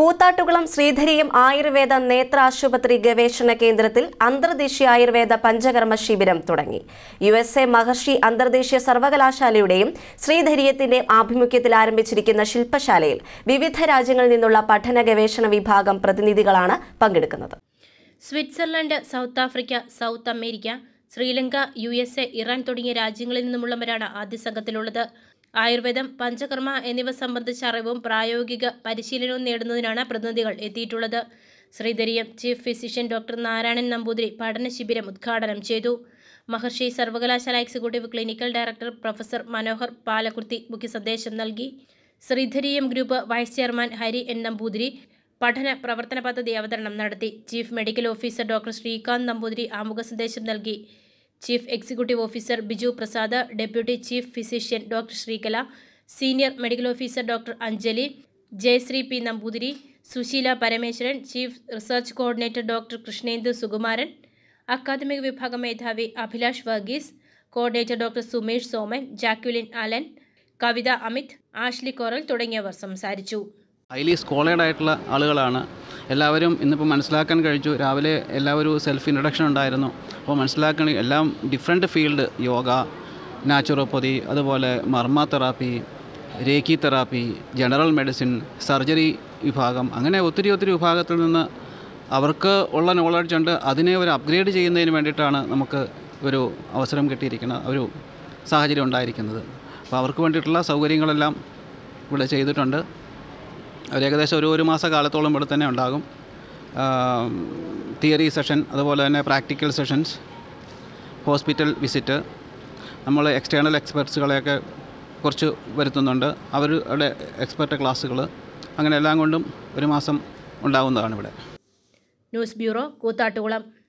കൂത്താട്ടുകുളം ശ്രീധരിയും ആയുർവേദ നേത്ര ആശുപത്രി ഗവേഷണ കേന്ദ്രത്തിൽ അന്തർദേശീയ ആയുർവേദ പഞ്ചകർമ്മ ശിബിരം തുടങ്ങി യു എസ് എ മഹർഷി അന്തർദേശീയ സർവകലാശാലയുടെയും ശ്രീധരിയത്തിന്റെയും ആഭിമുഖ്യത്തിൽ ആരംഭിച്ചിരിക്കുന്ന ശില്പശാലയിൽ വിവിധ രാജ്യങ്ങളിൽ നിന്നുള്ള പഠന ഗവേഷണ വിഭാഗം പ്രതിനിധികളാണ് പങ്കെടുക്കുന്നത് Switzerland South Africa South America Sri Lanka U S A Iran തുടങ്ങിയ രാജ്യങ്ങളിൽ നിന്നുമുള്ളവരാണ് ആദ്യ സംഘത്തിലുള്ളത് ആയുർവേദം പഞ്ചകർമ്മ എന്നിവ സംബന്ധിച്ച അറിവും പ്രായോഗിക പരിശീലനവും നേടുന്നതിനാണ് പ്രതിനിധികൾ എത്തിയിട്ടുള്ളത് Sreedhareeyam chief physician doctor Narayanan Namboothiri പഠന ശിബിരം ഉദ്ഘാടനം ചെയ്തു മഹർഷി സർവകലാശാല executive clinical director professor Manohar Palakurthi മുഖ്യ സന്ദേശം നൽകി Sreedhareeyam group vice chairman Hari N Namboothiri പഠന പ്രവർത്തന പദ്ധതി അവതരണം നടത്തി chief medical officer doctor Sreekanth Namboothiri ആമുഖ സന്ദേശം നൽകി chief executive officer Biju Prasad deputy chief physician doctor Sreekala senior medical officer doctor Anjali Jayasree P Namboothiri Susheela Parameswaran chief research coordinator doctor Krishnendu Sukumaran അക്കാദമിക വിഭാഗം മേധാവി Abhilash Varghese coordinator doctor Sumesh Soman Jacqueline Allen Kavitha Amit Ashley Coral തുടങ്ങിയവർ സംസാരിച്ചു ഹൈലി സ്കോളേഡ് ആയിട്ടുള്ള ആളുകളാണ് എല്ലാവരും ഇന്നിപ്പോൾ മനസ്സിലാക്കാൻ കഴിച്ചു രാവിലെ എല്ലാവരും സെൽഫ് ഇൻട്രഡക്ഷൻ ഉണ്ടായിരുന്നു അപ്പോൾ മനസ്സിലാക്കണ എല്ലാം ഡിഫറെൻ്റ് ഫീൽഡ് യോഗ നാച്ചുറോപ്പതി അതുപോലെ മർമ്മ therapy reiki therapy general medicine surgery വിഭാഗം അങ്ങനെ ഒത്തിരി ഒത്തിരി വിഭാഗത്തിൽ നിന്ന് അവർക്ക് ഉള്ള നോളജ് ഉണ്ട് അതിനെ ഒരു അപ്ഗ്രേഡ് ചെയ്യുന്നതിന് വേണ്ടിയിട്ടാണ് നമുക്ക് ഒരു അവസരം കിട്ടിയിരിക്കുന്ന ഒരു സാഹചര്യം ഉണ്ടായിരിക്കുന്നത് അപ്പോൾ അവർക്ക് വേണ്ടിയിട്ടുള്ള സൗകര്യങ്ങളെല്ലാം ഇവിടെ ചെയ്തിട്ടുണ്ട് ഒരു ഏകദേശം ഒരു ഒരു മാസ കാലത്തോളം ഇവിടെ തന്നെ ഉണ്ടാകും തിയറി സെഷൻ അതുപോലെ തന്നെ പ്രാക്ടിക്കൽ സെഷൻസ് ഹോസ്പിറ്റൽ വിസിറ്റ് നമ്മൾ എക്സ്റ്റേണൽ എക്സ്പെർട്സുകളെയൊക്കെ കുറച്ച് വരുത്തുന്നുണ്ട് അവരുടെ എക്സ്പെർട്ട് ക്ലാസ്സുകൾ അങ്ങനെ എല്ലാം കൊണ്ടും ഒരു മാസം ഉണ്ടാകുന്നതാണ് ഇവിടെ ന്യൂസ് ബ്യൂറോ കൂത്താട്ടുകുളം